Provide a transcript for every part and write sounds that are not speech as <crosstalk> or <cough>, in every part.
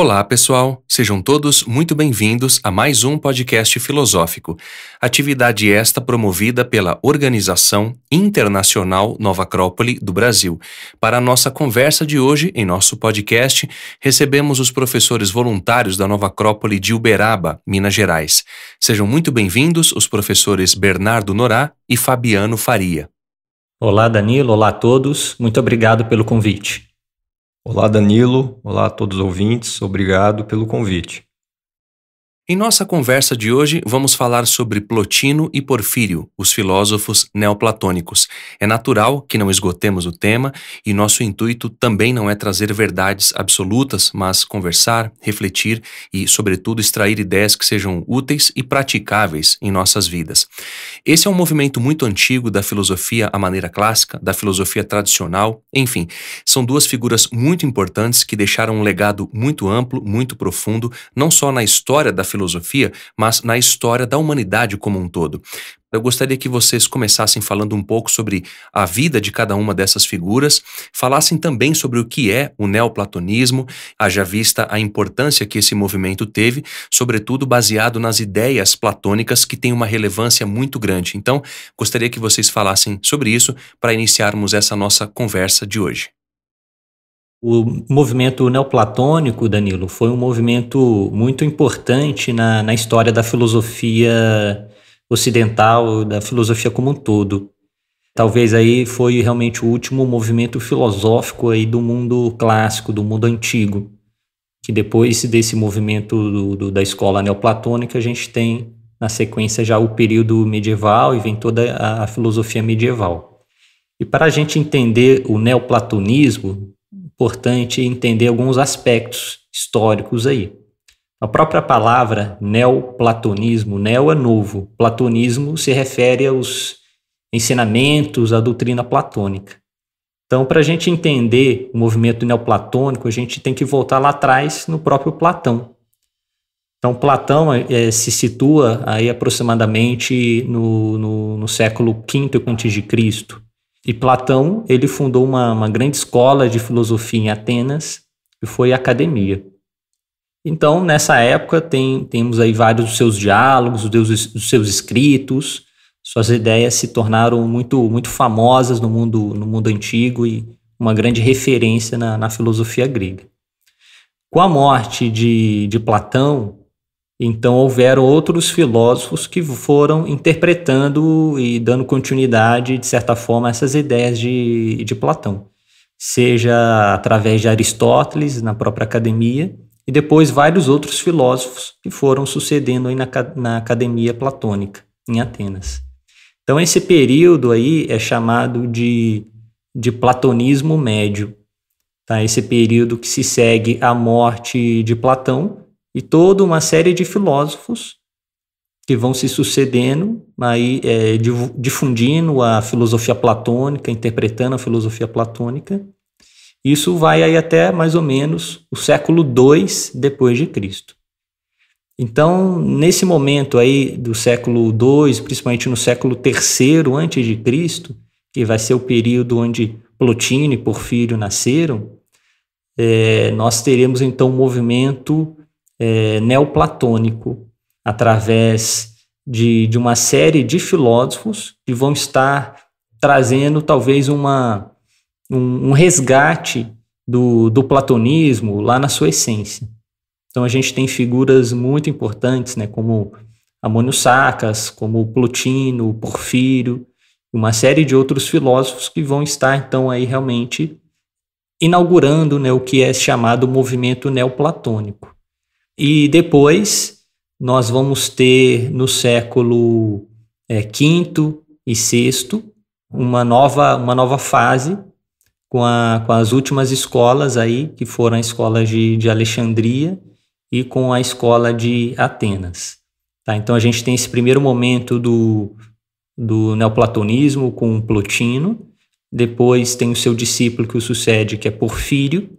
Olá, pessoal! Sejam todos muito bem-vindos a mais um podcast filosófico, atividade esta promovida pela Organização Internacional Nova Acrópole do Brasil. Para a nossa conversa de hoje, em nosso podcast, recebemos os professores voluntários da Nova Acrópole de Uberaba, Minas Gerais. Sejam muito bem-vindos os professores Bernardo Norá e Fabiano Faria. Olá, Danilo. Olá a todos. Muito obrigado pelo convite. Olá, Danilo. Olá a todos os ouvintes. Obrigado pelo convite. Em nossa conversa de hoje, vamos falar sobre Plotino e Porfírio, os filósofos neoplatônicos. É natural que não esgotemos o tema e nosso intuito também não é trazer verdades absolutas, mas conversar, refletir e, sobretudo, extrair ideias que sejam úteis e praticáveis em nossas vidas. Esse é um movimento muito antigo da filosofia à maneira clássica, da filosofia tradicional, enfim, são duas figuras muito importantes que deixaram um legado muito amplo, muito profundo, não só na história da filosofia filosofia, mas na história da humanidade como um todo. Eu gostaria que vocês começassem falando um pouco sobre a vida de cada uma dessas figuras, falassem também sobre o que é o neoplatonismo, haja vista a importância que esse movimento teve, sobretudo baseado nas ideias platônicas que têm uma relevância muito grande. Então, gostaria que vocês falassem sobre isso para iniciarmos essa nossa conversa de hoje. O movimento neoplatônico, Danilo, foi um movimento muito importante na, na história da filosofia ocidental, da filosofia como um todo. Talvez aí foi realmente o último movimento filosófico aí do mundo clássico, do mundo antigo, que depois desse movimento do, do, da escola neoplatônica a gente tem na sequência já o período medieval e vem toda a, a filosofia medieval. E para a gente entender o neoplatonismo, importante entender alguns aspectos históricos aí. A própria palavra neoplatonismo, neo é novo. Platonismo se refere aos ensinamentos, à doutrina platônica. Então, para a gente entender o movimento neoplatônico, a gente tem que voltar lá atrás no próprio Platão. Então, Platão é, é se situa aí aproximadamente no, no, no século V a.C. E Platão, ele fundou uma, uma grande escola de filosofia em Atenas, que foi a Academia. Então, nessa época, tem, temos aí vários dos seus diálogos, dos seus escritos, suas ideias se tornaram muito, muito famosas no mundo, no mundo antigo e uma grande referência na, na filosofia grega. Com a morte de, de Platão, então houveram outros filósofos que foram interpretando e dando continuidade, de certa forma, a essas ideias de, de Platão, seja através de Aristóteles na própria academia e depois vários outros filósofos que foram sucedendo aí na, na academia platônica em Atenas. Então esse período aí é chamado de, de platonismo médio, tá? Esse período que se segue à morte de Platão e toda uma série de filósofos que vão se sucedendo, aí, é, difundindo a filosofia platônica, interpretando a filosofia platônica. Isso vai aí até mais ou menos o século II depois de Cristo. Então, nesse momento aí do século II, principalmente no século III antes de Cristo, que vai ser o período onde Plotino e Porfírio nasceram, é, nós teremos então um movimento é, neoplatônico, através de, de uma série de filósofos que vão estar trazendo talvez uma, um, um resgate do, do platonismo lá na sua essência. Então a gente tem figuras muito importantes, né, como Amônio Sacas, como Plotino, Porfírio, uma série de outros filósofos que vão estar então aí realmente inaugurando né, o que é chamado movimento neoplatônico. E depois nós vamos ter no século é, V e VI uma nova, uma nova fase com, a, com as últimas escolas aí, que foram a escola de, de Alexandria e com a escola de Atenas. Tá? Então a gente tem esse primeiro momento do, do neoplatonismo com Plotino, depois tem o seu discípulo que o sucede, que é Porfírio,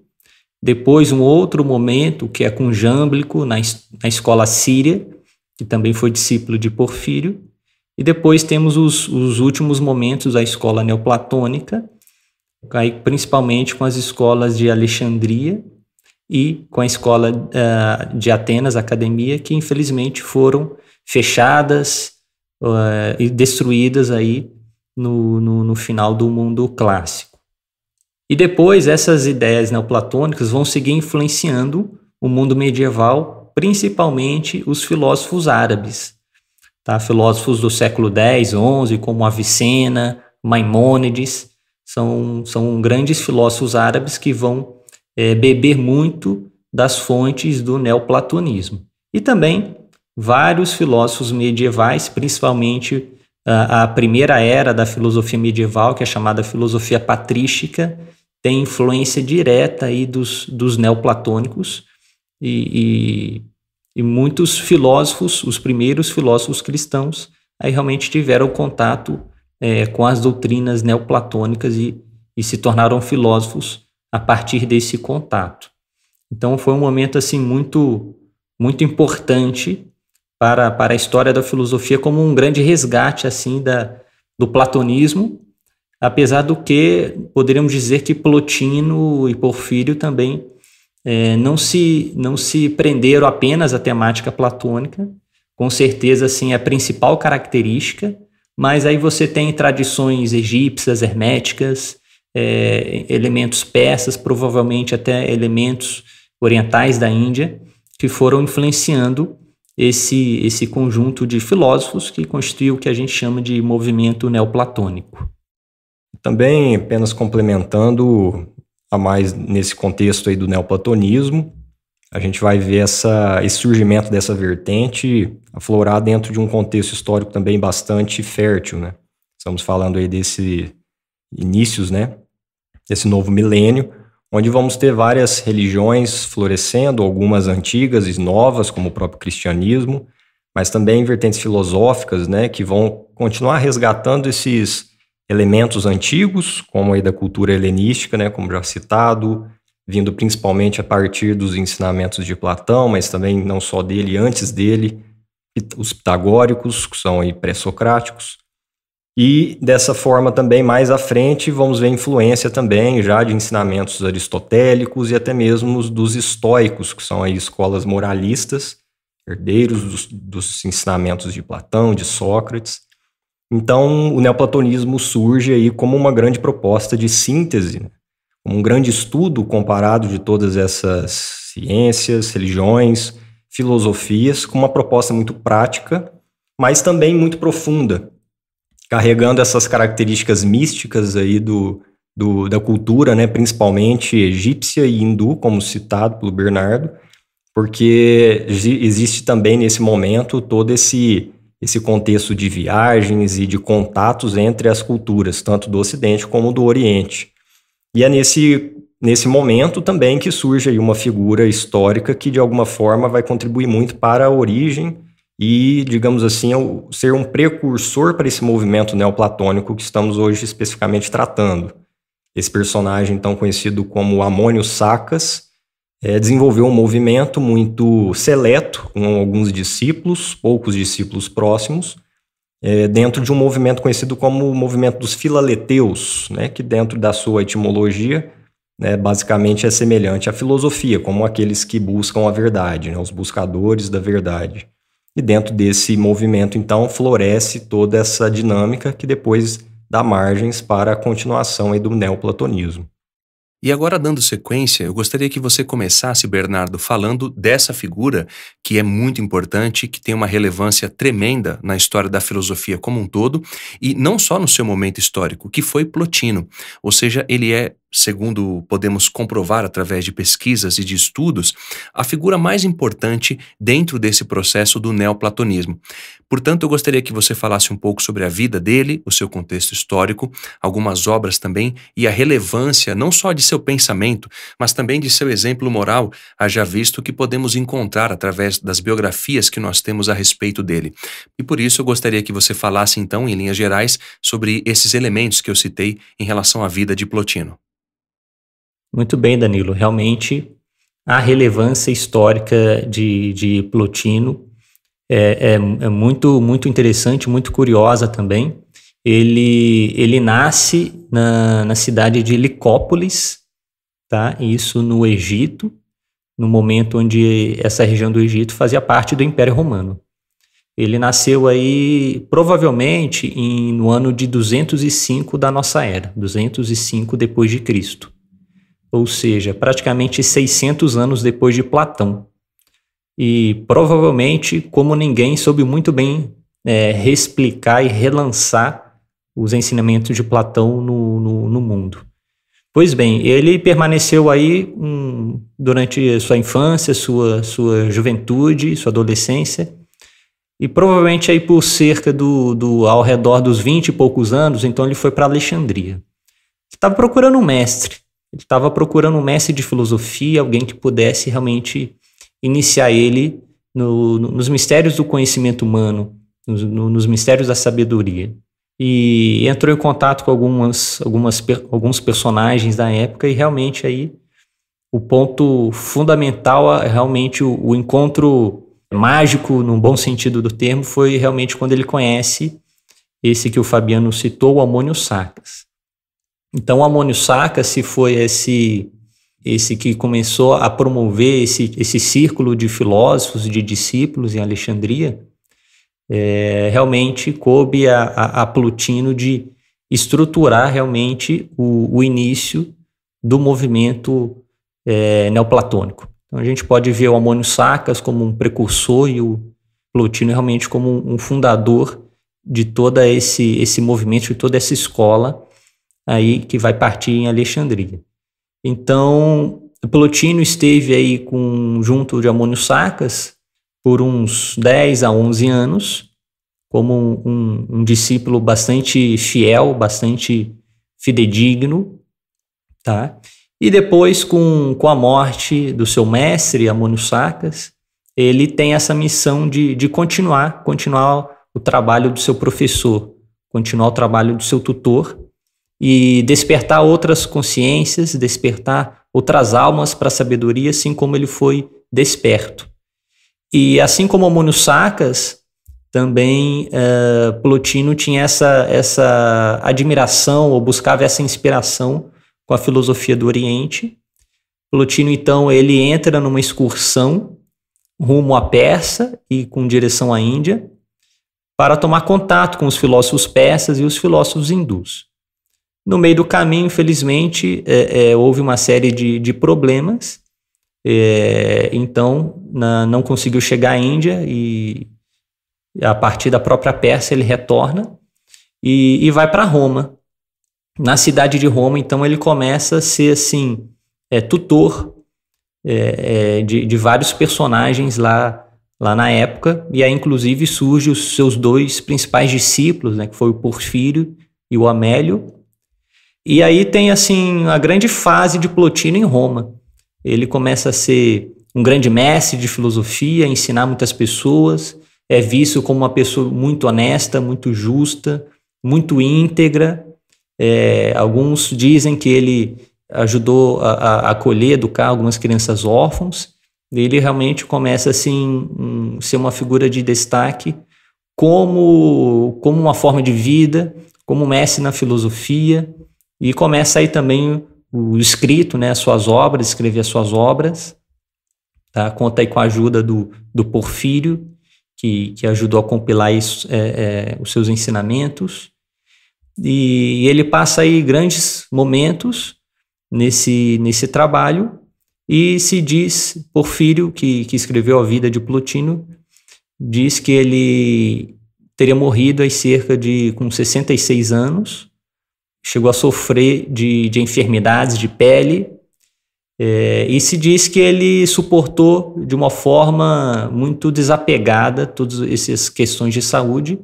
depois, um outro momento, que é com Jâmblico, na, na escola síria, que também foi discípulo de Porfírio. E depois temos os, os últimos momentos da escola neoplatônica, aí principalmente com as escolas de Alexandria e com a escola uh, de Atenas, academia, que infelizmente foram fechadas uh, e destruídas aí no, no, no final do mundo clássico. E depois essas ideias neoplatônicas vão seguir influenciando o mundo medieval, principalmente os filósofos árabes. Tá? Filósofos do século X, XI, como Avicena, Maimônides, são, são grandes filósofos árabes que vão é, beber muito das fontes do neoplatonismo. E também vários filósofos medievais, principalmente a, ah, a primeira era da filosofia medieval, que é chamada filosofia patrística, tem influência direta aí dos, dos neoplatônicos e, e, e muitos filósofos, os primeiros filósofos cristãos, aí realmente tiveram contato é, com as doutrinas neoplatônicas e, e se tornaram filósofos a partir desse contato. Então foi um momento assim muito muito importante para, para a história da filosofia como um grande resgate assim da, do platonismo Apesar do que poderíamos dizer que Plotino e Porfírio também é, não, se, não se prenderam apenas à temática platônica, com certeza assim, é a principal característica, mas aí você tem tradições egípcias, herméticas, é, elementos persas, provavelmente até elementos orientais da Índia, que foram influenciando esse, esse conjunto de filósofos que construiu o que a gente chama de movimento neoplatônico. Também, apenas complementando a mais nesse contexto aí do neoplatonismo, a gente vai ver essa, esse surgimento dessa vertente aflorar dentro de um contexto histórico também bastante fértil, né? Estamos falando aí desse inícios, né? Desse novo milênio, onde vamos ter várias religiões florescendo, algumas antigas e novas, como o próprio cristianismo, mas também vertentes filosóficas, né? Que vão continuar resgatando esses elementos antigos, como aí da cultura helenística, né, como já citado, vindo principalmente a partir dos ensinamentos de Platão, mas também não só dele, antes dele, os pitagóricos, que são aí pré-socráticos. E dessa forma também mais à frente vamos ver influência também já de ensinamentos aristotélicos e até mesmo dos estoicos, que são aí escolas moralistas, herdeiros dos, dos ensinamentos de Platão, de Sócrates. Então, o neoplatonismo surge aí como uma grande proposta de síntese, né? como um grande estudo comparado de todas essas ciências, religiões, filosofias, com uma proposta muito prática, mas também muito profunda, carregando essas características místicas aí do, do da cultura, né? principalmente egípcia e hindu, como citado pelo Bernardo, porque existe também nesse momento todo esse esse contexto de viagens e de contatos entre as culturas, tanto do Ocidente como do Oriente. E é nesse, nesse momento também que surge uma figura histórica que, de alguma forma, vai contribuir muito para a origem e, digamos assim, ser um precursor para esse movimento neoplatônico que estamos hoje especificamente tratando. Esse personagem, então conhecido como Amônio Sacas, é, desenvolveu um movimento muito seleto, com alguns discípulos, poucos discípulos próximos, é, dentro de um movimento conhecido como o movimento dos filaleteus, né, que dentro da sua etimologia, né, basicamente é semelhante à filosofia, como aqueles que buscam a verdade, né, os buscadores da verdade. E dentro desse movimento, então, floresce toda essa dinâmica que depois dá margens para a continuação do neoplatonismo. E agora, dando sequência, eu gostaria que você começasse, Bernardo, falando dessa figura que é muito importante, que tem uma relevância tremenda na história da filosofia como um todo, e não só no seu momento histórico, que foi Plotino. Ou seja, ele é segundo podemos comprovar através de pesquisas e de estudos, a figura mais importante dentro desse processo do neoplatonismo. Portanto, eu gostaria que você falasse um pouco sobre a vida dele, o seu contexto histórico, algumas obras também e a relevância não só de seu pensamento, mas também de seu exemplo moral, haja visto que podemos encontrar através das biografias que nós temos a respeito dele. E por isso eu gostaria que você falasse então em linhas gerais sobre esses elementos que eu citei em relação à vida de Plotino. Muito bem, Danilo. Realmente, a relevância histórica de, de Plotino é, é, é muito, muito interessante, muito curiosa também. Ele, ele nasce na, na cidade de Licópolis, tá? isso no Egito, no momento onde essa região do Egito fazia parte do Império Romano. Ele nasceu aí provavelmente em, no ano de 205 da nossa era, 205 depois de Cristo ou seja, praticamente 600 anos depois de Platão. E provavelmente, como ninguém, soube muito bem é, reexplicar e relançar os ensinamentos de Platão no, no, no mundo. Pois bem, ele permaneceu aí um, durante sua infância, sua, sua juventude, sua adolescência, e provavelmente aí por cerca do, do ao redor dos 20 e poucos anos, então ele foi para Alexandria. Estava procurando um mestre, ele estava procurando um mestre de filosofia, alguém que pudesse realmente iniciar ele no, no, nos mistérios do conhecimento humano, nos, no, nos, mistérios da sabedoria. E entrou em contato com algumas, algumas, alguns personagens da época e realmente aí o ponto fundamental, realmente o, o encontro mágico, no bom sentido do termo, foi realmente quando ele conhece esse que o Fabiano citou, o Amônio Sacas. Então, Amônio Saca, se foi esse esse que começou a promover esse, esse círculo de filósofos, de discípulos em Alexandria, é, realmente coube a, a, a, Plutino de estruturar realmente o, o início do movimento é, neoplatônico. Então, a gente pode ver o Amônio Sacas como um precursor e o Plutino realmente como um fundador de todo esse, esse movimento, de toda essa escola aí que vai partir em Alexandria. Então, Plotino esteve aí com junto de Amônio Sacas por uns 10 a 11 anos, como um, um, um discípulo bastante fiel, bastante fidedigno, tá? E depois, com, com a morte do seu mestre, Amônio Sacas, ele tem essa missão de, de continuar, continuar o trabalho do seu professor, continuar o trabalho do seu tutor, e despertar outras consciências, despertar outras almas para a sabedoria, assim como ele foi desperto. E assim como Amônio Sacas, também uh, Plotino tinha essa, essa admiração ou buscava essa inspiração com a filosofia do Oriente. Plotino, então, ele entra numa excursão rumo à Pérsia e com direção à Índia para tomar contato com os filósofos persas e os filósofos hindus. No meio do caminho, infelizmente, é, é, houve uma série de, de problemas. É, então, na, não conseguiu chegar à Índia e, a partir da própria Pérsia, ele retorna e, e vai para Roma. Na cidade de Roma, então, ele começa a ser assim, é, tutor é, é, de, de vários personagens lá lá na época, e aí inclusive surge os seus dois principais discípulos, né, que foi o Porfírio e o Amélio, e aí tem assim a grande fase de Plotino em Roma. Ele começa a ser um grande mestre de filosofia, ensinar muitas pessoas, é visto como uma pessoa muito honesta, muito justa, muito íntegra. É, alguns dizem que ele ajudou a, a, acolher, educar algumas crianças órfãos. Ele realmente começa assim um, ser uma figura de destaque como como uma forma de vida, como mestre na filosofia, e começa aí também o escrito, né, as suas obras, escrever as suas obras. Tá? Conta aí com a ajuda do, do Porfírio, que, que ajudou a compilar isso, é, é, os seus ensinamentos. E, e ele passa aí grandes momentos nesse, nesse trabalho e se diz, Porfírio, que, que escreveu a vida de Plotino, diz que ele teria morrido aí cerca de com 66 anos, chegou a sofrer de, de enfermidades de pele é, e se diz que ele suportou de uma forma muito desapegada todas essas questões de saúde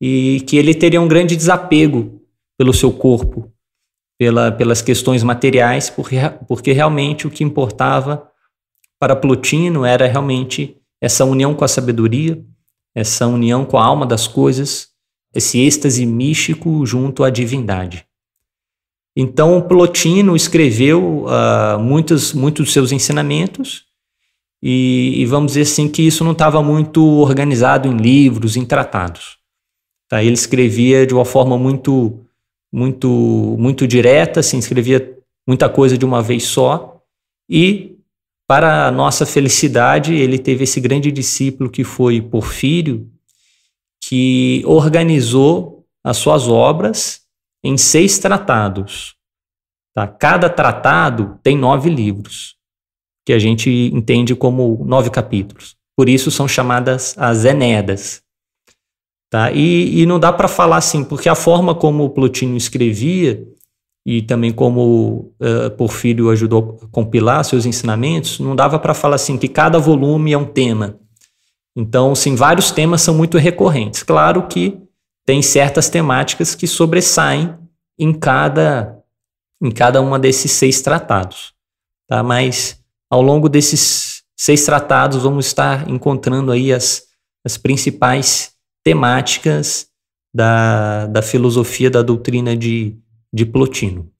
e que ele teria um grande desapego pelo seu corpo, pela, pelas questões materiais, porque, porque realmente o que importava para Plotino era realmente essa união com a sabedoria, essa união com a alma das coisas, esse êxtase místico junto à divindade. Então, Plotino escreveu uh, muitos, muitos dos seus ensinamentos, e, e, vamos dizer assim que isso não estava muito organizado em livros, em tratados. Tá? Ele escrevia de uma forma muito, muito, muito direta, assim, escrevia muita coisa de uma vez só, e para a nossa felicidade, ele teve esse grande discípulo que foi Porfírio, que organizou as suas obras em seis tratados. Tá? Cada tratado tem nove livros, que a gente entende como nove capítulos. Por isso são chamadas as Enedas. Tá? E, e não dá para falar assim, porque a forma como Plotino escrevia e também como uh, Porfírio ajudou a compilar seus ensinamentos, não dava para falar assim que cada volume é um tema. Então, sim, vários temas são muito recorrentes. Claro que tem certas temáticas que sobressaem em cada em cada uma desses seis tratados, tá? Mas ao longo desses seis tratados vamos estar encontrando aí as, as principais temáticas da, da filosofia da doutrina de, de Plotino.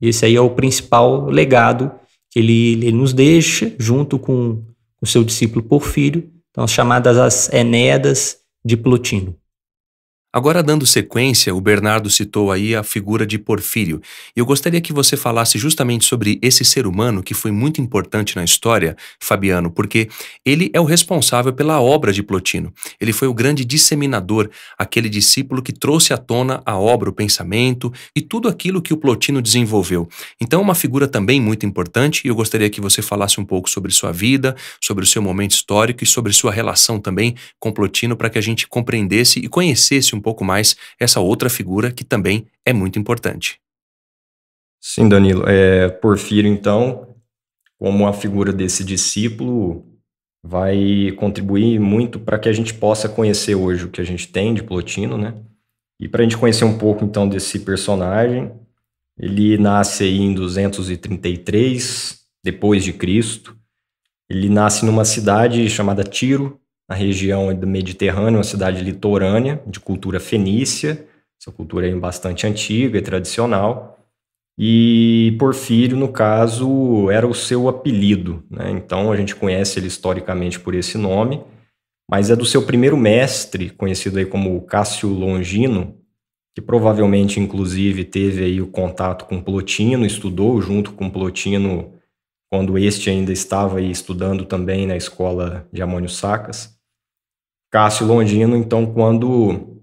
Esse aí é o principal legado que ele, ele nos deixa junto com o seu discípulo Porfírio são então, chamadas as Enéadas de plutino Agora, dando sequência, o Bernardo citou aí a figura de Porfírio. e Eu gostaria que você falasse justamente sobre esse ser humano que foi muito importante na história, Fabiano, porque ele é o responsável pela obra de Plotino. Ele foi o grande disseminador, aquele discípulo que trouxe à tona a obra, o pensamento e tudo aquilo que o Plotino desenvolveu. Então, uma figura também muito importante e eu gostaria que você falasse um pouco sobre sua vida, sobre o seu momento histórico e sobre sua relação também com Plotino para que a gente compreendesse e conhecesse um pouco mais essa outra figura que também é muito importante. Sim, Danilo. É, Porfírio, então, como a figura desse discípulo, vai contribuir muito para que a gente possa conhecer hoje o que a gente tem de Plotino, né? E para a gente conhecer um pouco, então, desse personagem, ele nasce aí em 233 depois de Cristo. Ele nasce numa cidade chamada Tiro, na região do Mediterrâneo, uma cidade litorânea, de cultura fenícia, essa cultura é bastante antiga e tradicional. E Porfírio, no caso, era o seu apelido, né? então a gente conhece ele historicamente por esse nome, mas é do seu primeiro mestre, conhecido aí como Cássio Longino, que provavelmente, inclusive, teve aí o contato com Plotino, estudou junto com Plotino quando este ainda estava aí estudando também na escola de Amônio Sacas. Cássio Londino. Então, quando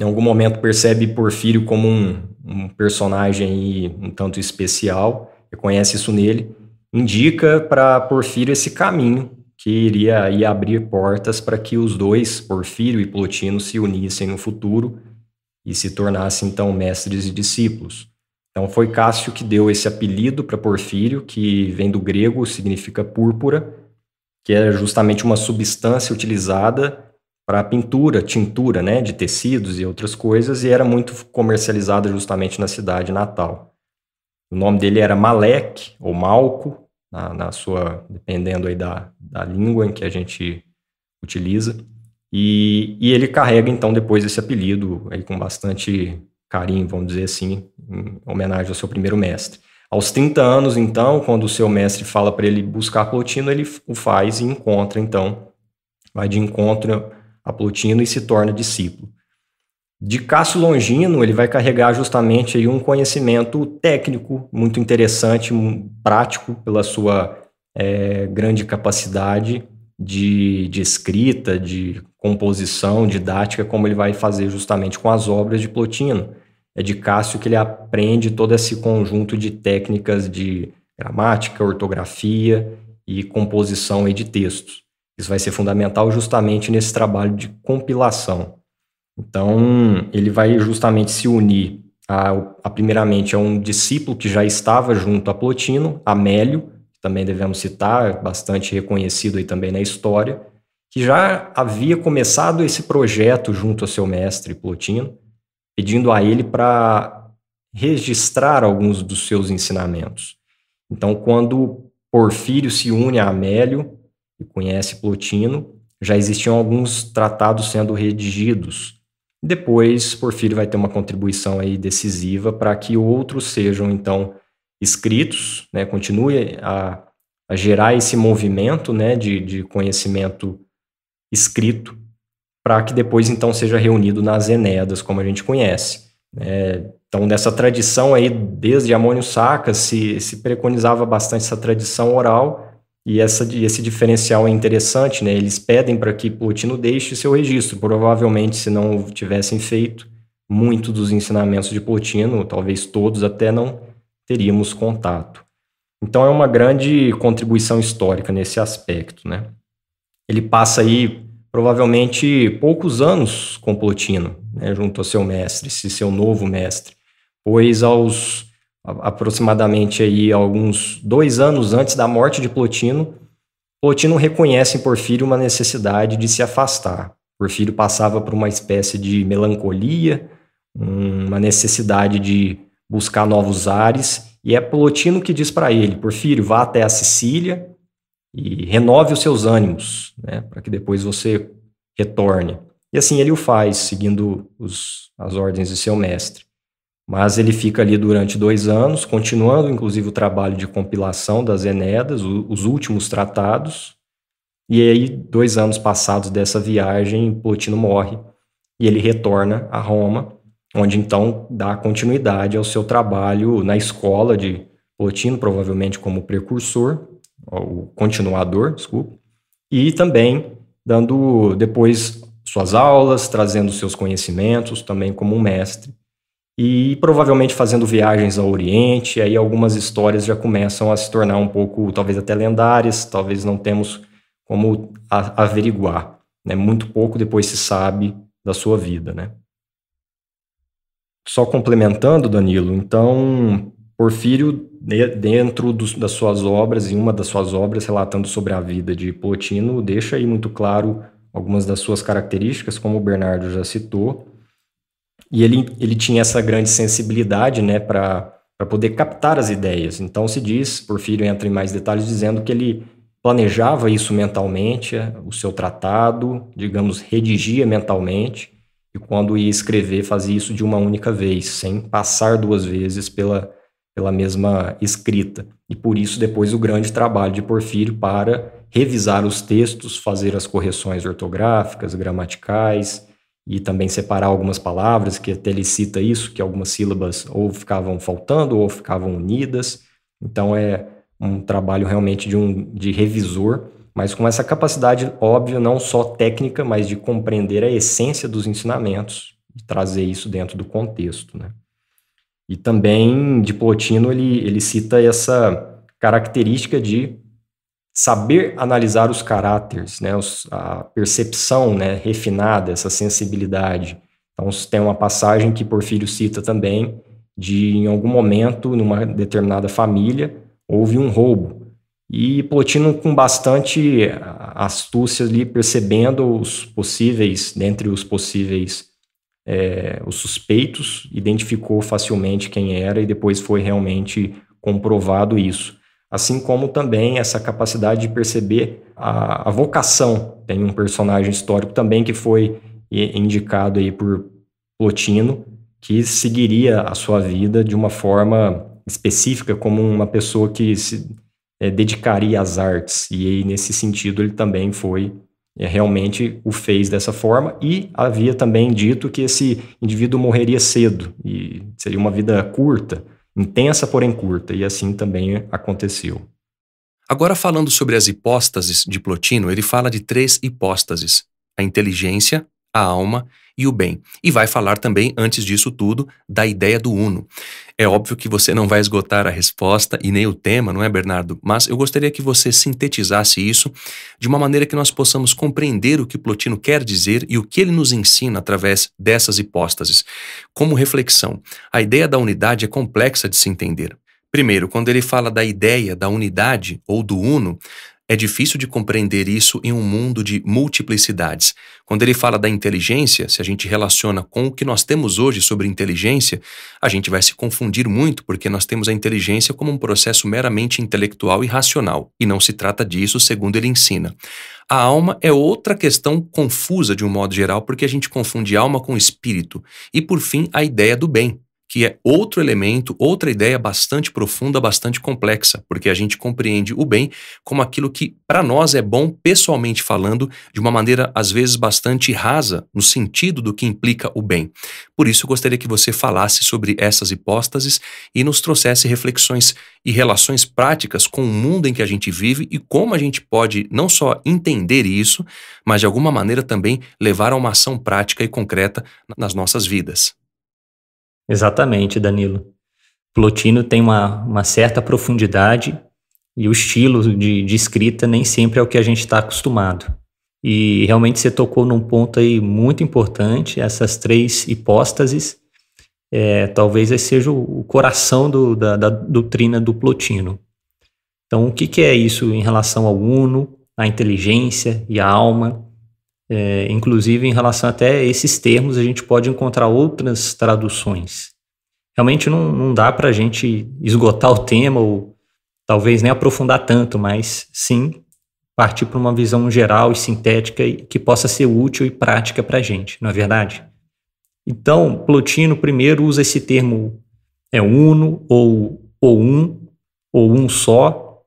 em algum momento percebe Porfírio como um, um personagem um tanto especial, reconhece isso nele, indica para Porfírio esse caminho que iria aí abrir portas para que os dois, Porfírio e Plotino, se unissem no futuro e se tornassem então mestres e discípulos. Então foi Cássio que deu esse apelido para Porfírio, que vem do grego, significa púrpura, que é justamente uma substância utilizada para pintura, tintura, né, de tecidos e outras coisas, e era muito comercializada justamente na cidade natal. O nome dele era Malek, ou Malco, na, na sua, dependendo aí da, da língua em que a gente utiliza, e, e ele carrega então depois esse apelido aí com bastante carinho, vamos dizer assim, em homenagem ao seu primeiro mestre. Aos 30 anos, então, quando o seu mestre fala para ele buscar Plotino, ele o faz e encontra, então, vai de encontro a Plotino e se torna discípulo. De Cássio Longino, ele vai carregar justamente aí um conhecimento técnico muito interessante, prático, pela sua é, grande capacidade de, de, escrita, de composição, didática, como ele vai fazer justamente com as obras de Plotino. É de Cássio que ele aprende todo esse conjunto de técnicas de gramática, ortografia e composição aí de textos. Isso vai ser fundamental justamente nesse trabalho de compilação. Então, ele vai justamente se unir, a, a primeiramente, a um discípulo que já estava junto a Plotino, Amélio, que também devemos citar, bastante reconhecido aí também na história, que já havia começado esse projeto junto ao seu mestre Plotino, pedindo a ele para registrar alguns dos seus ensinamentos. Então, quando Porfírio se une a Amélio, e conhece Plotino, já existiam alguns tratados sendo redigidos. Depois, Porfírio vai ter uma contribuição aí decisiva para que outros sejam, então, escritos, né, continue a, a gerar esse movimento né, de, de conhecimento escrito, para que depois, então, seja reunido nas Enedas, como a gente conhece. Né? Então, dessa tradição aí, desde Amônio Saca, se, se preconizava bastante essa tradição oral, e essa, esse diferencial é interessante, né? Eles pedem para que Plotino deixe seu registro. Provavelmente, se não tivessem feito, muitos dos ensinamentos de Plotino, talvez todos, até não teríamos contato. Então é uma grande contribuição histórica nesse aspecto, né? Ele passa aí provavelmente poucos anos com Plotino, né, junto a seu mestre, se seu novo mestre, pois aos aproximadamente aí alguns dois anos antes da morte de Plotino, Plotino reconhece em Porfírio uma necessidade de se afastar. Porfírio passava por uma espécie de melancolia, uma necessidade de buscar novos ares, e é Plotino que diz para ele: Porfírio, vá até a Sicília e renove os seus ânimos, né, para que depois você retorne. E assim ele o faz, seguindo os, as ordens de seu mestre mas ele fica ali durante dois anos, continuando inclusive o trabalho de compilação das Enedas, o, os últimos tratados, e aí, dois anos passados dessa viagem, Plotino morre e ele retorna a Roma, onde então dá continuidade ao seu trabalho na escola de Plotino, provavelmente como precursor, o continuador, desculpa, e também dando depois suas aulas, trazendo seus conhecimentos também como um mestre e provavelmente fazendo viagens ao Oriente. Aí algumas histórias já começam a se tornar um pouco, talvez até lendárias, talvez não temos como averiguar. Né? Muito pouco depois se sabe da sua vida. Né? Só complementando, Danilo, então Porfírio, dentro das suas obras, em uma das suas obras, relatando sobre a vida de Plotino, deixa aí muito claro algumas das suas características, como o Bernardo já citou, e ele, ele tinha essa grande sensibilidade né, para poder captar as ideias. Então se diz, Porfírio entra em mais detalhes dizendo que ele planejava isso mentalmente, o seu tratado, digamos, redigia mentalmente, e quando ia escrever fazia isso de uma única vez, sem passar duas vezes pela, pela mesma escrita. E por isso depois o grande trabalho de Porfírio para revisar os textos, fazer as correções ortográficas, gramaticais, e também separar algumas palavras, que até ele cita isso, que algumas sílabas ou ficavam faltando ou ficavam unidas. Então é um trabalho realmente de um de revisor, mas com essa capacidade óbvia não só técnica, mas de compreender a essência dos ensinamentos e trazer isso dentro do contexto, né? E também de Plotino ele ele cita essa característica de saber analisar os caráteres, né, os, a percepção né, refinada, essa sensibilidade. Então, tem uma passagem que Porfírio cita também, de em algum momento, numa determinada família, houve um roubo. E Plotino, com bastante astúcia ali, percebendo os possíveis, dentre os possíveis, é, os suspeitos, identificou facilmente quem era e depois foi realmente comprovado isso assim como também essa capacidade de perceber a, a vocação. Tem um personagem histórico também que foi indicado aí por Plotino, que seguiria a sua vida de uma forma específica, como uma pessoa que se é, dedicaria às artes. E aí, nesse sentido, ele também foi é, realmente o fez dessa forma e havia também dito que esse indivíduo morreria cedo e seria uma vida curta intensa, porém curta, e assim também aconteceu. Agora, falando sobre as hipóstases de Plotino, ele fala de três hipóstases: a inteligência, a alma e o bem. E vai falar também, antes disso tudo, da ideia do uno. É óbvio que você não vai esgotar a resposta e nem o tema, não é, Bernardo? Mas eu gostaria que você sintetizasse isso de uma maneira que nós possamos compreender o que Plotino quer dizer e o que ele nos ensina através dessas hipóteses. Como reflexão, a ideia da unidade é complexa de se entender. Primeiro, quando ele fala da ideia da unidade ou do uno, é difícil de compreender isso em um mundo de multiplicidades. Quando ele fala da inteligência, se a gente relaciona com o que nós temos hoje sobre inteligência, a gente vai se confundir muito porque nós temos a inteligência como um processo meramente intelectual e racional, e não se trata disso, segundo ele ensina. A alma é outra questão confusa de um modo geral, porque a gente confunde alma com espírito, e por fim, a ideia do bem, que é outro elemento, outra ideia bastante profunda, bastante complexa, porque a gente compreende o bem como aquilo que para nós é bom pessoalmente falando, de uma maneira às vezes bastante rasa no sentido do que implica o bem. Por isso eu gostaria que você falasse sobre essas hipóteses e nos trouxesse reflexões e relações práticas com o mundo em que a gente vive e como a gente pode não só entender isso, mas de alguma maneira também levar a uma ação prática e concreta nas nossas vidas. Exatamente, Danilo. Plotino tem uma, uma certa profundidade e o estilo de, de escrita nem sempre é o que a gente está acostumado. E realmente você tocou num ponto aí muito importante, essas três hipóstases. É, talvez seja o coração do, da, da, doutrina do Plotino. Então, o que, que é isso em relação ao Uno, à inteligência e à alma? É, inclusive, em relação até esses termos, a gente pode encontrar outras traduções. Realmente não, não dá para a gente esgotar o tema ou talvez nem aprofundar tanto, mas sim partir para uma visão geral e sintética que possa ser útil e prática para a gente, não é verdade? Então, Plotino primeiro usa esse termo é uno ou, ou um, ou um só.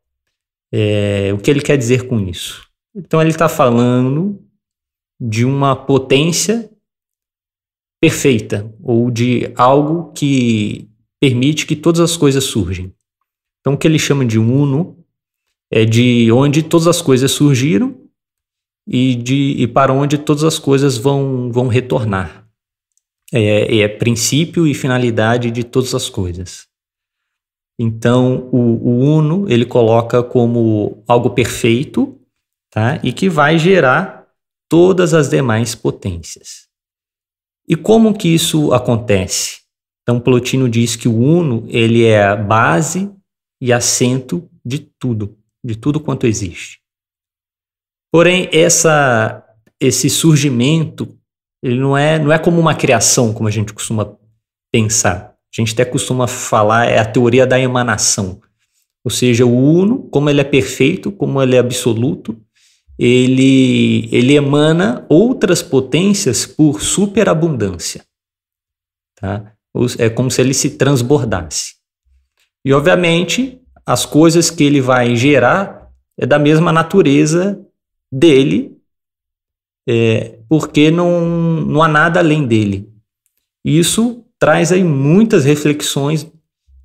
É, o que ele quer dizer com isso? Então, ele está falando de uma potência perfeita ou de algo que permite que todas as coisas surgem. Então, o que ele chama de uno é de onde todas as coisas surgiram e, de, e para onde todas as coisas vão, vão retornar. É, é princípio e finalidade de todas as coisas. Então, o, o uno ele coloca como algo perfeito tá? e que vai gerar todas as demais potências. E como que isso acontece? Então Plotino diz que o uno ele é a base e assento de tudo, de tudo quanto existe. Porém essa esse surgimento ele não é não é como uma criação como a gente costuma pensar. A gente até costuma falar é a teoria da emanação, ou seja, o uno como ele é perfeito, como ele é absoluto, ele, ele emana outras potências por superabundância. Tá? É como se ele se transbordasse. E, obviamente, as coisas que ele vai gerar é da mesma natureza dele, é, porque não, não há nada além dele. Isso traz aí muitas reflexões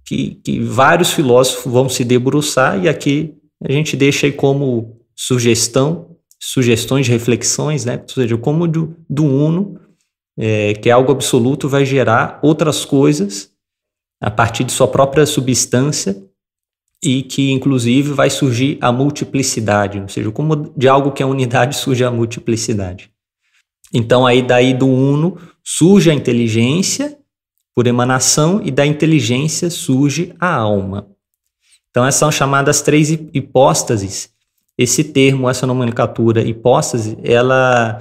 que, que vários filósofos vão se debruçar, e aqui a gente deixa aí como sugestão, sugestões, reflexões, né? Ou seja, como do, do uno, é, que é algo absoluto, vai gerar outras coisas a partir de sua própria substância e que, inclusive, vai surgir a multiplicidade. Ou seja, como de algo que é unidade <laughs> surge a multiplicidade. Então, aí daí do uno surge a inteligência por emanação e da inteligência surge a alma. Então, essas são chamadas três hipóstases esse termo, essa nomenclatura hipóstase, ela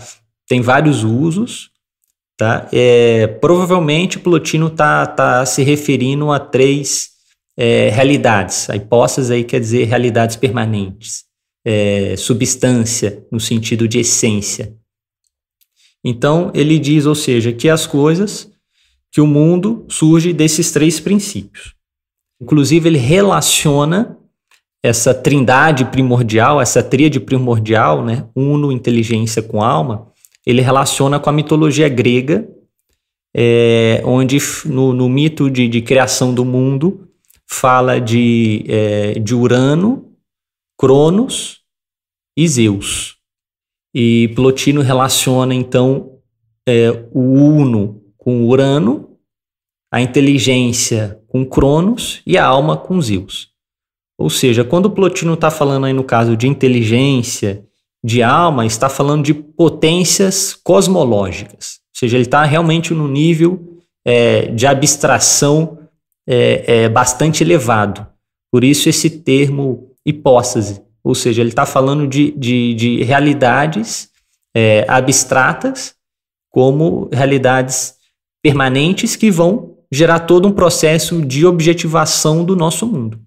tem vários usos, tá? É, provavelmente Plotino tá, tá se referindo a três é, realidades. A hipóstase aí quer dizer realidades permanentes, é, substância no sentido de essência. Então ele diz, ou seja, que as coisas, que o mundo surge desses três princípios. Inclusive ele relaciona essa trindade primordial, essa tríade primordial, né, uno, inteligência com alma, ele relaciona com a mitologia grega, é, onde no, no mito de, de, criação do mundo fala de, é, de Urano, Cronos e Zeus. E Plotino relaciona então é, o Uno com Urano, a inteligência com Cronos e a alma com Zeus. Ou seja, quando Plotino está falando aí no caso de inteligência, de alma, está falando de potências cosmológicas. Ou seja, ele está realmente no nível é, de abstração é, é, bastante elevado. Por isso esse termo hipóstase. Ou seja, ele está falando de, de, de realidades é, abstratas como realidades permanentes que vão gerar todo um processo de objetivação do nosso mundo.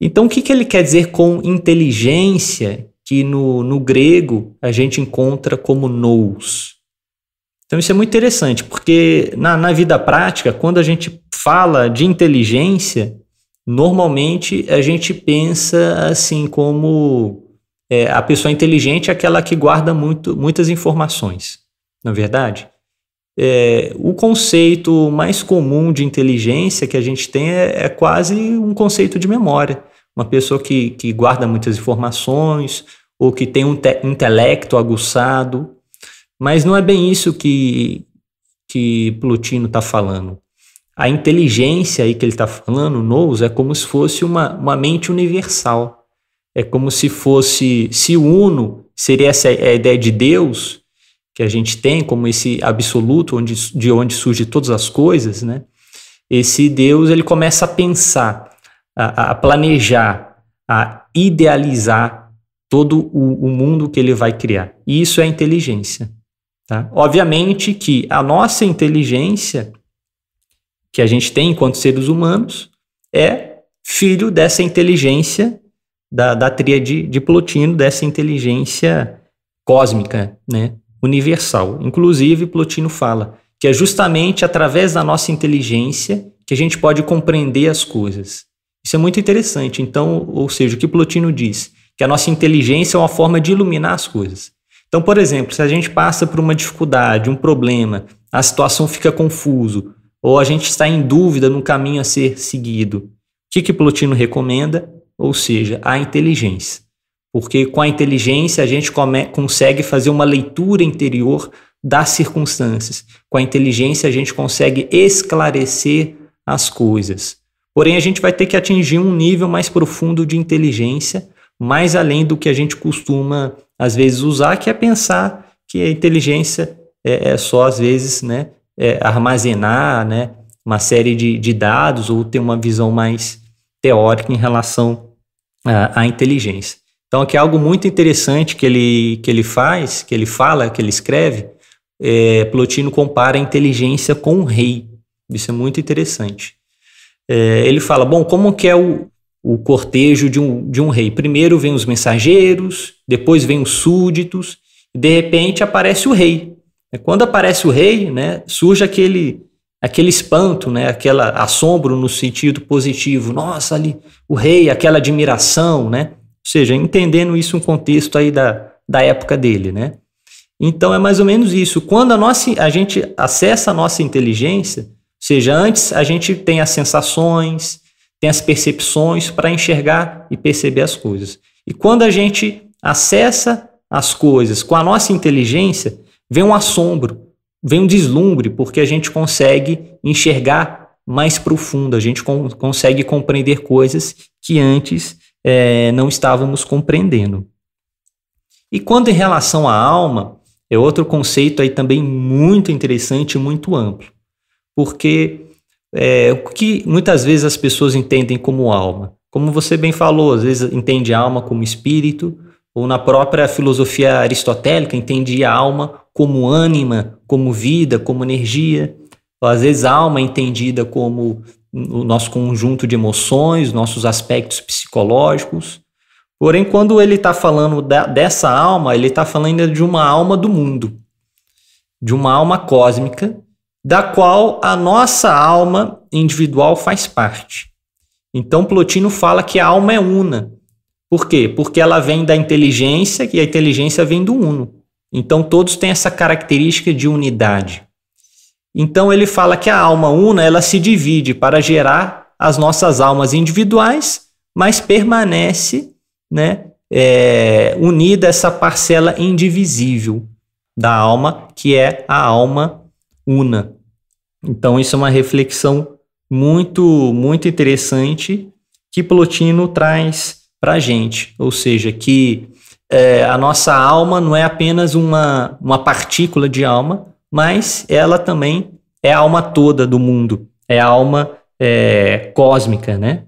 Então, o que, que ele quer dizer com inteligência, que no, no grego a gente encontra como nous? Então, isso é muito interessante, porque na, na vida prática, quando a gente fala de inteligência, normalmente a gente pensa assim como é, a pessoa inteligente é aquela que guarda muito, muitas informações, não é verdade? É, o conceito mais comum de inteligência que a gente tem é, é quase um conceito de memória. Uma pessoa que, que guarda muitas informações ou que tem um intelecto aguçado. Mas não é bem isso que, que Plutino está falando. A inteligência aí que ele está falando, Nous, é como se fosse uma, uma mente universal. É como se fosse, se uno seria essa é a ideia de Deus, que a gente tem como esse absoluto onde, de onde surge todas as coisas, né? Esse Deus ele começa a pensar, a, a planejar, a idealizar todo o, o, mundo que ele vai criar. E isso é inteligência. Tá? Obviamente que a nossa inteligência que a gente tem enquanto seres humanos é filho dessa inteligência da, da tríade de Plotino, dessa inteligência cósmica, né? universal. Inclusive, Plotino fala que é justamente através da nossa inteligência que a gente pode compreender as coisas. Isso é muito interessante. Então, ou seja, o que Plotino diz? Que a nossa inteligência é uma forma de iluminar as coisas. Então, por exemplo, se a gente passa por uma dificuldade, um problema, a situação fica confuso, ou a gente está em dúvida no caminho a ser seguido, o que, que Plotino recomenda? Ou seja, a inteligência porque com a inteligência a gente come, consegue fazer uma leitura interior das circunstâncias. Com a inteligência a gente consegue esclarecer as coisas. Porém, a gente vai ter que atingir um nível mais profundo de inteligência, mais além do que a gente costuma às vezes usar, que é pensar que a inteligência é, é só às vezes, né, é armazenar, né, uma série de, de dados ou ter uma visão mais teórica em relação à inteligência. Então, aqui é algo muito interessante que ele, que ele faz, que ele fala, que ele escreve. É, Plotino compara a inteligência com o rei. Isso é muito interessante. É, ele fala, bom, como que é o, o cortejo de um, de um rei? Primeiro vem os mensageiros, depois vem os súditos, e de repente aparece o rei. É, quando aparece o rei, né, surge aquele, aquele espanto, né, aquela assombro no sentido positivo. Nossa, ali o rei, aquela admiração, né? seja, entendendo isso um contexto aí da, da época dele, né? Então é mais ou menos isso. Quando a, nossa, a gente acessa a nossa inteligência, ou seja, antes a gente tem as sensações, tem as percepções para enxergar e perceber as coisas. E quando a gente acessa as coisas com a nossa inteligência, vem um assombro, vem um deslumbre, porque a gente consegue enxergar mais profundo, a gente con consegue compreender coisas que antes é, não estávamos compreendendo. E quando em relação à alma, é outro conceito aí também muito interessante e muito amplo, porque é, o que muitas vezes as pessoas entendem como alma, como você bem falou, às vezes entende a alma como espírito, ou na própria filosofia aristotélica entende a alma como ânima, como vida, como energia, ou às vezes a alma é entendida como o nosso conjunto de emoções, nossos aspectos psicológicos. Porém, quando ele está falando da, dessa alma, ele está falando de uma alma do mundo, de uma alma cósmica, da qual a nossa alma individual faz parte. Então, Plotino fala que a alma é una. Por quê? Porque ela vem da inteligência e a inteligência vem do uno. Então, todos têm essa característica de unidade. Então ele fala que a alma una ela se divide para gerar as nossas almas individuais, mas permanece né, é, unida essa parcela indivisível da alma, que é a alma una. Então isso é uma reflexão muito, muito interessante que Plotino traz para a gente, ou seja, que é, a nossa alma não é apenas uma, uma partícula de alma, mas ela também é a alma toda do mundo, é a alma é, cósmica, né?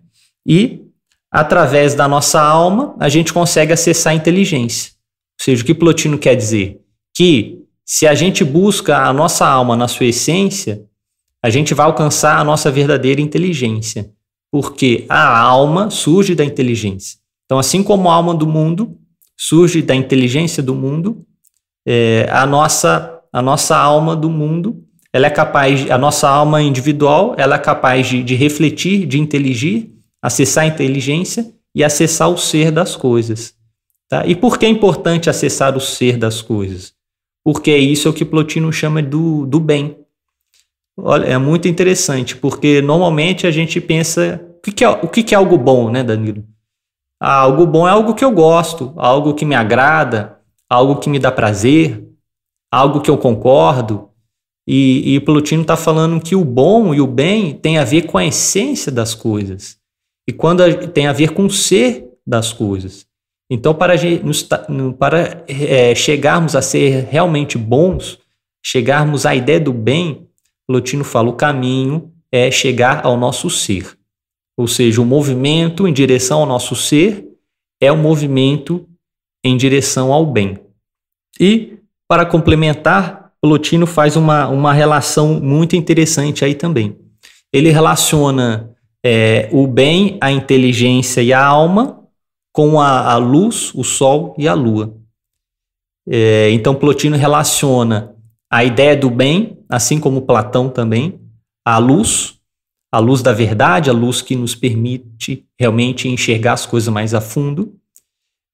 E através da nossa alma a gente consegue acessar a inteligência. Ou seja, o que Plotino quer dizer? Que se a gente busca a nossa alma na sua essência, a gente vai alcançar a nossa verdadeira inteligência, porque a alma surge da inteligência. Então, assim como a alma do mundo surge da inteligência do mundo, é, a nossa a nossa alma do mundo, ela é capaz, a nossa alma individual, ela é capaz de, de refletir, de inteligir, acessar a inteligência e acessar o ser das coisas. Tá? E por que é importante acessar o ser das coisas? Porque é isso é o que Plotino chama do, do bem. Olha, é muito interessante, porque normalmente a gente pensa o que, que, é, o que, que é algo bom, né, Danilo? Ah, algo bom é algo que eu gosto, algo que me agrada, algo que me dá prazer, algo que eu concordo. E, e Plotino está falando que o bom e o bem tem a ver com a essência das coisas. E quando a, tem a ver com o ser das coisas. Então, para, nos, para é, chegarmos a ser realmente bons, chegarmos à ideia do bem, Plotino fala: o caminho é chegar ao nosso ser. Ou seja, o movimento em direção ao nosso ser é o movimento em direção ao bem. E para complementar, Plotino faz uma, uma relação muito interessante aí também. Ele relaciona é, o bem, a inteligência e a alma com a, a luz, o sol e a lua. É, então, Plotino relaciona a ideia do bem, assim como Platão também, à luz, a luz da verdade, a luz que nos permite realmente enxergar as coisas mais a fundo.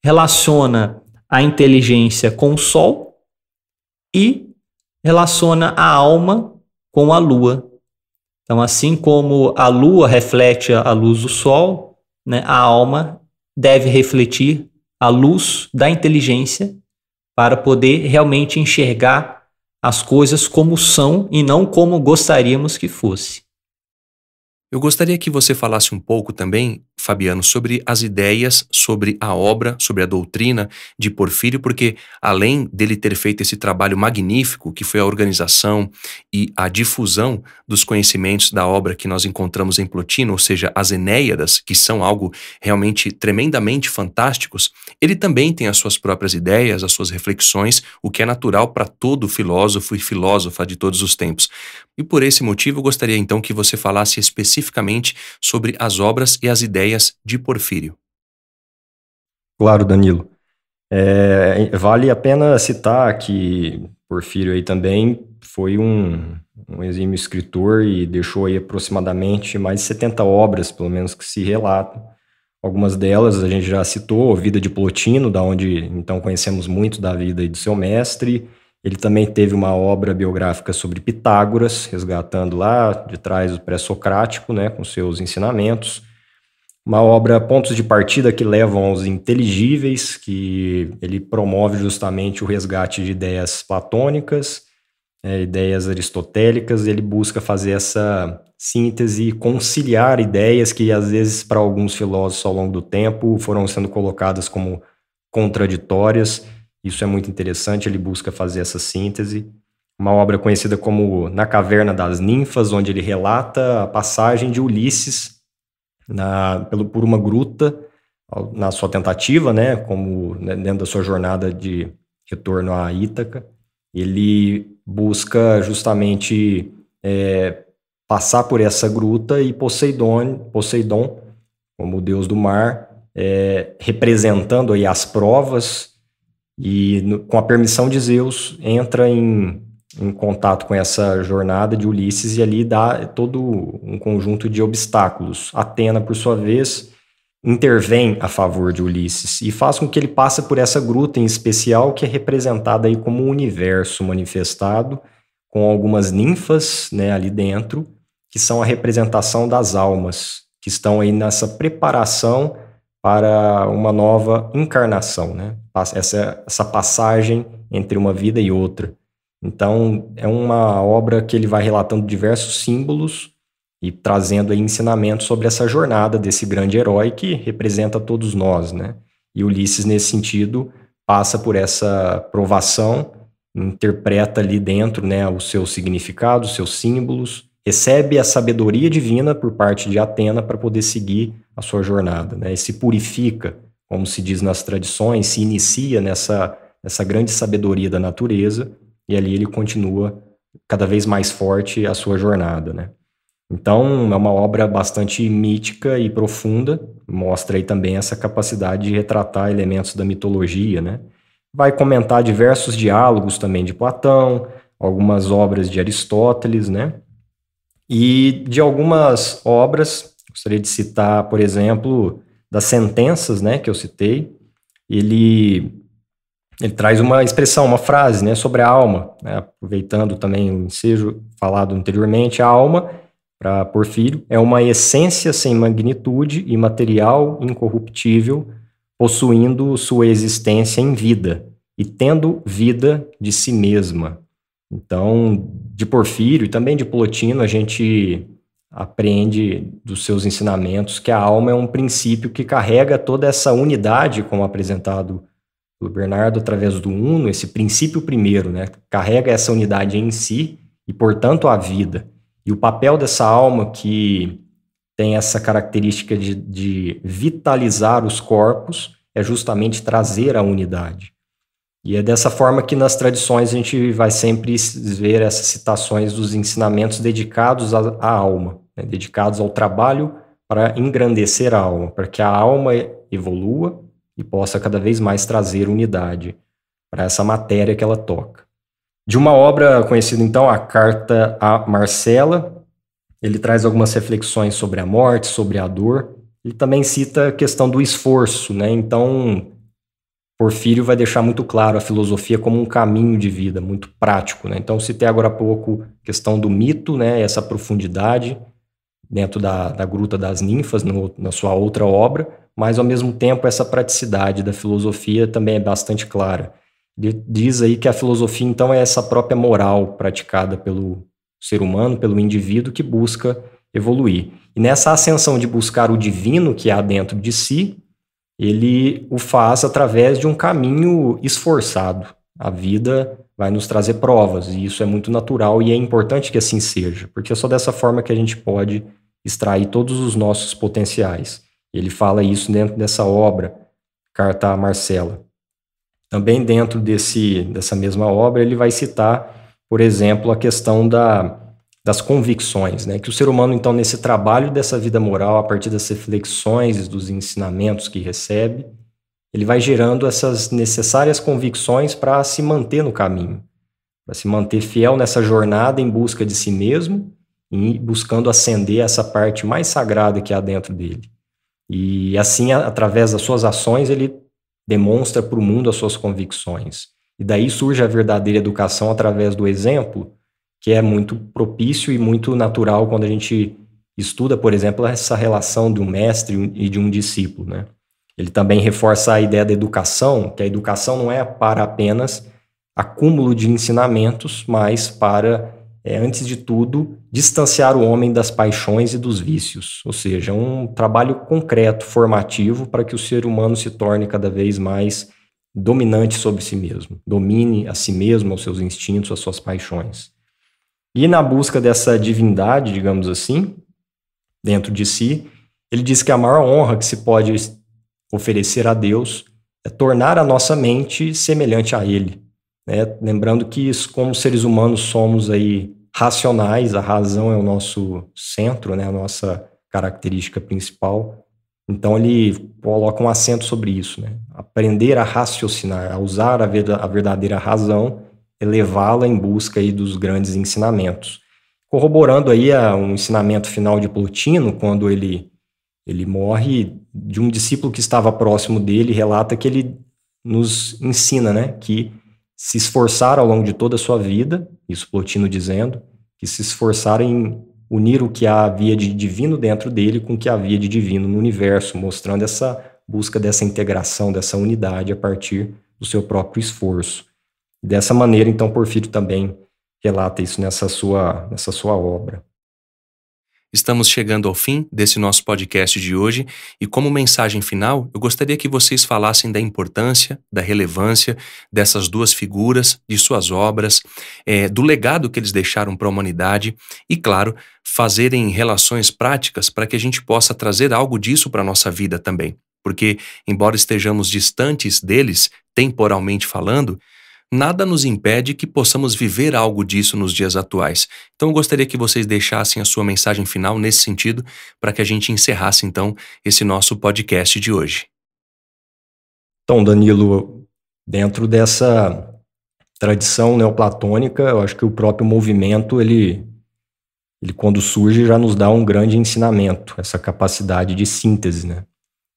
Relaciona a inteligência com o sol, e relaciona a alma com a lua. Então, assim como a lua reflete a luz do sol, né, a alma deve refletir a luz da inteligência para poder realmente enxergar as coisas como são e não como gostaríamos que fosse. Eu gostaria que você falasse um pouco também, Fabiano, sobre as ideias, sobre a obra, sobre a doutrina de Porfírio, porque além dele ter feito esse trabalho magnífico, que foi a organização e a difusão dos conhecimentos da obra que nós encontramos em Plotino, ou seja, as Enéadas, que são algo realmente tremendamente fantásticos, ele também tem as suas próprias ideias, as suas reflexões, o que é natural para todo filósofo e filósofa de todos os tempos. E por esse motivo, eu gostaria então que você falasse especificamente especificamente sobre as obras e as ideias de Porfírio. Claro, Danilo. É, vale a pena citar que Porfírio aí também foi um, um exímio escritor e deixou aí aproximadamente mais de 70 obras, pelo menos que se relatam. Algumas delas a gente já citou, Vida de Plotino, da onde então conhecemos muito da vida do seu mestre, ele também teve uma obra biográfica sobre Pitágoras, resgatando lá de trás o pré-socrático, né, com seus ensinamentos. Uma obra Pontos de Partida que levam aos inteligíveis, que ele promove justamente o resgate de ideias platônicas, é, ideias aristotélicas. Ele busca fazer essa síntese e conciliar ideias que às vezes para alguns filósofos ao longo do tempo foram sendo colocadas como contraditórias isso é muito interessante, ele busca fazer essa síntese. Uma obra conhecida como Na Caverna das Ninfas, onde ele relata a passagem de Ulisses na, pelo, por uma gruta na sua tentativa, né, como né, dentro da sua jornada de retorno à Ítaca, ele busca justamente é, passar por essa gruta e Poseidon, Poseidon como o deus do mar, é, representando aí as provas e no, com a permissão de Zeus entra em, em contato com essa jornada de Ulisses e ali dá todo um conjunto de obstáculos. Atena, por sua vez, intervém a favor de Ulisses e faz com que ele passe por essa gruta em especial que é representada aí como o um universo manifestado com algumas ninfas, né, ali dentro, que são a representação das almas que estão aí nessa preparação para uma nova encarnação, né? Essa, essa passagem entre uma vida e outra. Então, é uma obra que ele vai relatando diversos símbolos e trazendo ensinamentos sobre essa jornada desse grande herói que representa todos nós, né? E Ulisses, nesse sentido, passa por essa provação, interpreta ali dentro né, o seu significado, os seus símbolos, recebe a sabedoria divina por parte de Atena para poder seguir a sua jornada, né? E se purifica, como se diz nas tradições, se inicia nessa, nessa grande sabedoria da natureza e ali ele continua cada vez mais forte a sua jornada, né? Então, é uma obra bastante mítica e profunda, mostra aí também essa capacidade de retratar elementos da mitologia, né? Vai comentar diversos diálogos também de Platão, algumas obras de Aristóteles, né? E de algumas obras Gostaria de citar, por exemplo, das sentenças, né, que eu citei. Ele ele traz uma expressão, uma frase, né, sobre a alma, né, aproveitando também o ensejo falado anteriormente, a alma para Porfírio é uma essência sem magnitude e material incorruptível, possuindo sua existência em vida e tendo vida de si mesma. Então, de Porfírio e também de Plotino, a gente aprende dos seus ensinamentos que a alma é um princípio que carrega toda essa unidade, como apresentado pelo Bernardo através do Uno, esse princípio primeiro, né? Carrega essa unidade em si e, portanto, a vida. E o papel dessa alma que tem essa característica de, de vitalizar os corpos é justamente trazer a unidade. E é dessa forma que nas tradições a gente vai sempre ver essas citações dos ensinamentos dedicados à, à alma né, dedicados ao trabalho para engrandecer a alma, para que a alma evolua e possa cada vez mais trazer unidade para essa matéria que ela toca. De uma obra conhecida então, a Carta a Marcela, ele traz algumas reflexões sobre a morte, sobre a dor. Ele também cita a questão do esforço, né? Então, Porfírio vai deixar muito claro a filosofia como um caminho de vida, muito prático, né? Então, citei agora há pouco a questão do mito, né? Essa profundidade dentro da, da Gruta das Ninfas, no, na sua outra obra, mas ao mesmo tempo essa praticidade da filosofia também é bastante clara. Ele diz aí que a filosofia então é essa própria moral praticada pelo ser humano, pelo indivíduo que busca evoluir. E nessa ascensão de buscar o divino que há dentro de si, ele o faz através de um caminho esforçado. A vida vai nos trazer provas, e isso é muito natural e é importante que assim seja, porque é só dessa forma que a gente pode extrair todos os nossos potenciais. Ele fala isso dentro dessa obra, Carta a Marcela. Também dentro desse, dessa mesma obra, ele vai citar, por exemplo, a questão da, das convicções, né? que o ser humano, então, nesse trabalho dessa vida moral, a partir das reflexões, dos ensinamentos que recebe, ele vai gerando essas necessárias convicções para se manter no caminho, para se manter fiel nessa jornada em busca de si mesmo e buscando acender essa parte mais sagrada que há dentro dele. E assim, através das suas ações, ele demonstra para o mundo as suas convicções. E daí surge a verdadeira educação através do exemplo, que é muito propício e muito natural quando a gente estuda, por exemplo, essa relação de um mestre e de um discípulo, né? Ele também reforça a ideia da educação, que a educação não é para apenas acúmulo de ensinamentos, mas para é, antes de tudo, distanciar o homem das paixões e dos vícios, ou seja, um trabalho concreto, formativo, para que o ser humano se torne cada vez mais dominante sobre si mesmo, domine a si mesmo, aos seus instintos, às suas paixões. E na busca dessa divindade, digamos assim, dentro de si, ele diz que a maior honra que se pode oferecer a Deus é tornar a nossa mente semelhante a Ele, né? Lembrando que, como seres humanos, somos aí racionais, a razão é o nosso centro, né? a nossa característica principal. Então, ele coloca um acento sobre isso. Né? Aprender a raciocinar, a usar a verdadeira razão, elevá-la em busca aí dos grandes ensinamentos. Corroborando aí a, ah, um ensinamento final de Plotino, quando ele ele morre de um discípulo que estava próximo dele, relata que ele nos ensina, né, que se esforçar ao longo de toda a sua vida, isso Plotino dizendo, que se esforçar em unir o que havia de divino dentro dele com o que havia de divino no universo, mostrando essa busca dessa integração, dessa unidade a partir do seu próprio esforço. Dessa maneira, então, Porfírio também relata isso nessa sua, nessa sua obra. Estamos chegando ao fim desse nosso podcast de hoje e, como mensagem final, eu gostaria que vocês falassem da importância, da relevância dessas duas figuras, de suas obras, é, do legado que eles deixaram para a humanidade e, claro, fazerem relações práticas para que a gente possa trazer algo disso para a nossa vida também. Porque, embora estejamos distantes deles, temporalmente falando, nada nos impede que possamos viver algo disso nos dias atuais. Então eu gostaria que vocês deixassem a sua mensagem final nesse sentido, para que a gente encerrasse então esse nosso podcast de hoje. Então, Danilo, dentro dessa tradição neoplatônica, eu acho que o próprio movimento, ele, ele quando surge, já nos dá um grande ensinamento, essa capacidade de síntese, né?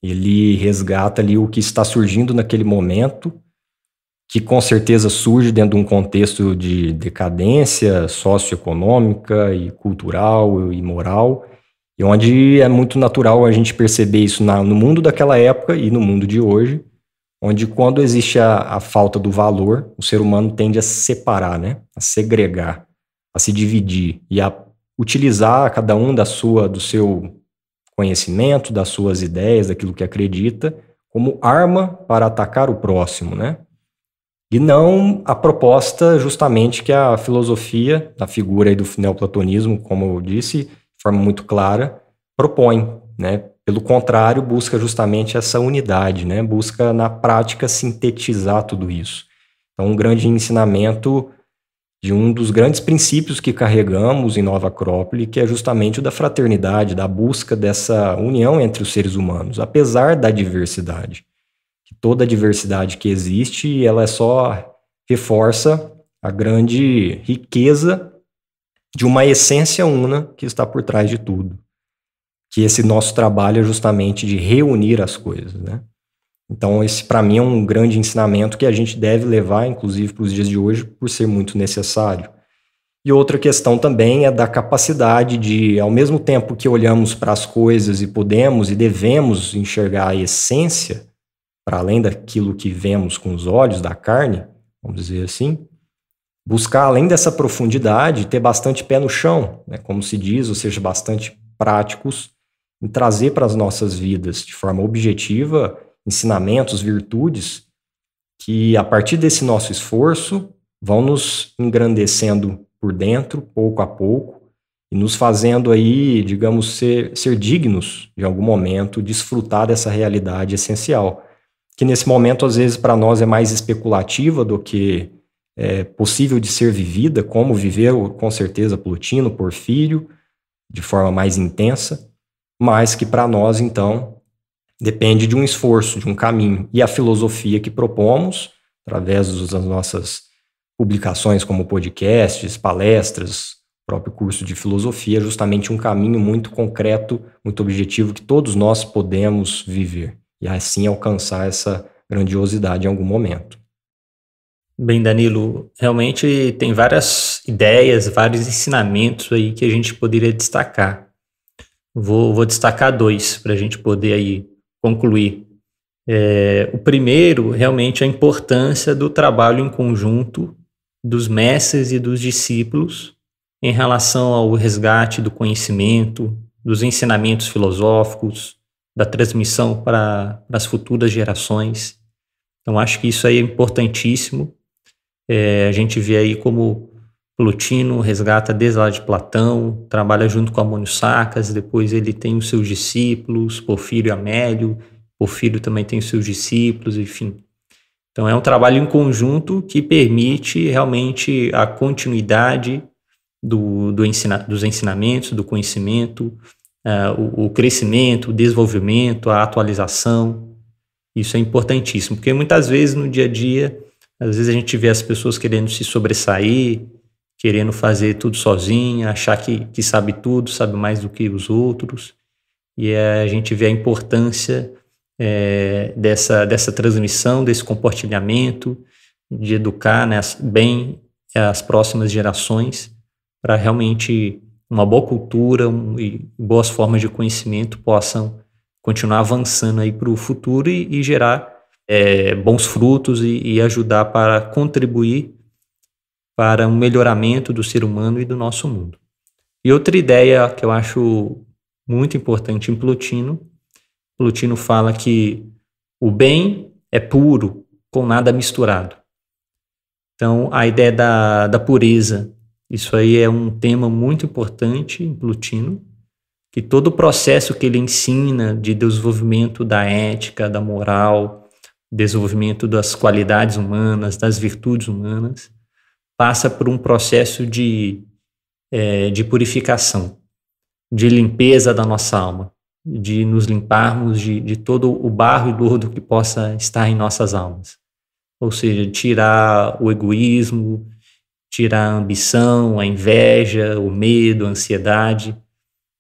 Ele resgata ali o que está surgindo naquele momento, que com certeza surge dentro de um contexto de decadência socioeconômica e cultural e moral, e onde é muito natural a gente perceber isso na, no mundo daquela época e no mundo de hoje, onde quando existe a, a falta do valor, o ser humano tende a se separar, né? a segregar, a se dividir e a utilizar cada um da sua do seu conhecimento, das suas ideias, daquilo que acredita, como arma para atacar o próximo, né? e não a proposta justamente que a filosofia, a figura aí do neoplatonismo, como eu disse, de forma muito clara, propõe, né? Pelo contrário, busca justamente essa unidade, né? Busca na prática sintetizar tudo isso. Então, um grande ensinamento de um dos grandes princípios que carregamos em Nova Acrópole, que é justamente o da fraternidade, da busca dessa união entre os seres humanos, apesar da diversidade toda a diversidade que existe, ela é só reforça a grande riqueza de uma essência una que está por trás de tudo. Que é esse nosso trabalho é justamente de reunir as coisas, né? Então, esse para mim é um grande ensinamento que a gente deve levar, inclusive, para os dias de hoje, por ser muito necessário. E outra questão também é da capacidade de, ao mesmo tempo que olhamos para as coisas e podemos e devemos enxergar a essência, para além daquilo que vemos com os olhos da carne, vamos dizer assim, buscar além dessa profundidade, ter bastante pé no chão, né, como se diz, ou seja, bastante práticos em trazer para as nossas vidas de forma objetiva ensinamentos, virtudes que a partir desse nosso esforço vão nos engrandecendo por dentro, pouco a pouco, e nos fazendo aí, digamos, ser, ser dignos de algum momento, desfrutar dessa realidade essencial que nesse momento, às vezes, para nós é mais especulativa do que é, possível de ser vivida, como viveu, com certeza, Plutino, Porfírio, de forma mais intensa, mas que para nós, então, depende de um esforço, de um caminho. E a filosofia que propomos, através das nossas publicações como podcasts, palestras, próprio curso de filosofia, é justamente um caminho muito concreto, muito objetivo que todos nós podemos viver e assim alcançar essa grandiosidade em algum momento. Bem, Danilo, realmente tem várias ideias, vários ensinamentos aí que a gente poderia destacar. Vou, vou destacar dois para a gente poder aí concluir. É, o primeiro, realmente, é a importância do trabalho em conjunto dos mestres e dos discípulos em relação ao resgate do conhecimento, dos ensinamentos filosóficos, da transmissão para as futuras gerações. Então, acho que isso aí é importantíssimo. É, a gente vê aí como Plutino resgata desde lá de Platão, trabalha junto com Amônio Sacas, depois ele tem os seus discípulos, Porfírio e Amélio, Porfírio também tem os seus discípulos, enfim. Então é um trabalho em conjunto que permite realmente a continuidade do, do ensina, dos ensinamentos, do conhecimento, uh, o, o crescimento, o desenvolvimento, a atualização. Isso é importantíssimo, porque muitas vezes no dia a dia, às vezes a gente vê as pessoas querendo se sobressair, querendo fazer tudo sozinha, achar que, que sabe tudo, sabe mais do que os outros. E é, a gente vê a importância é, dessa, dessa transmissão, desse compartilhamento, de educar né, bem as próximas gerações para realmente uma boa cultura um, e boas formas de conhecimento possam continuar avançando aí para o futuro e, e gerar é, bons frutos e, e ajudar para contribuir para um melhoramento do ser humano e do nosso mundo. E outra ideia que eu acho muito importante em Plotino, Plotino fala que o bem é puro, com nada misturado. Então, a ideia da, da pureza isso aí é um tema muito importante em Plutino, que todo o processo que ele ensina de desenvolvimento da ética, da moral, desenvolvimento das qualidades humanas, das virtudes humanas, passa por um processo de, é, de purificação, de limpeza da nossa alma, de nos limparmos de, de todo o barro e lodo que possa estar em nossas almas. Ou seja, tirar o egoísmo, tirar a ambição, a inveja, o medo, a ansiedade.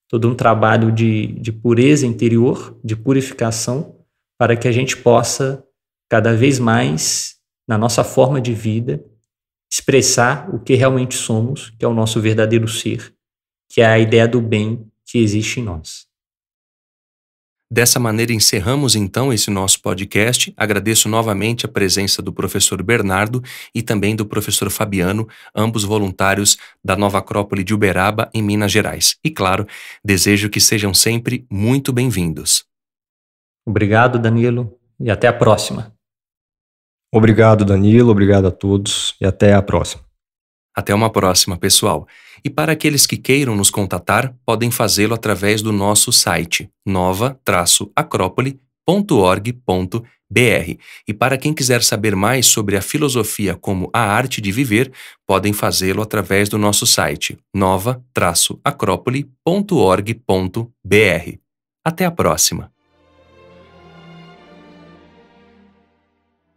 Todo um trabalho de, de pureza interior, de purificação, para que a gente possa, cada vez mais, na nossa forma de vida, expressar o que realmente somos, que é o nosso verdadeiro ser, que é a ideia do bem que existe em nós. Dessa maneira, encerramos então esse nosso podcast. Agradeço novamente a presença do professor Bernardo e também do professor Fabiano, ambos voluntários da Nova Acrópole de Uberaba, em Minas Gerais. E, claro, desejo que sejam sempre muito bem-vindos. Obrigado, Danilo, e até a próxima. Obrigado, Danilo, obrigado a todos e até a próxima. Até uma próxima, pessoal. E para aqueles que queiram nos contatar, podem fazê-lo através do nosso site nova-acrópole.org.br. E para quem quiser saber mais sobre a filosofia como a arte de viver, podem fazê-lo através do nosso site nova-acrópole.org.br. Até a próxima!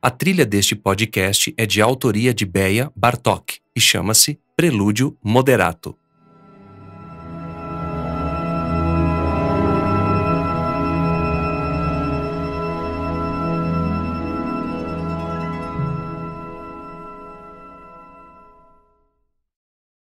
A trilha deste podcast é de autoria de Bea Bartok e chama-se Prelúdio Moderato.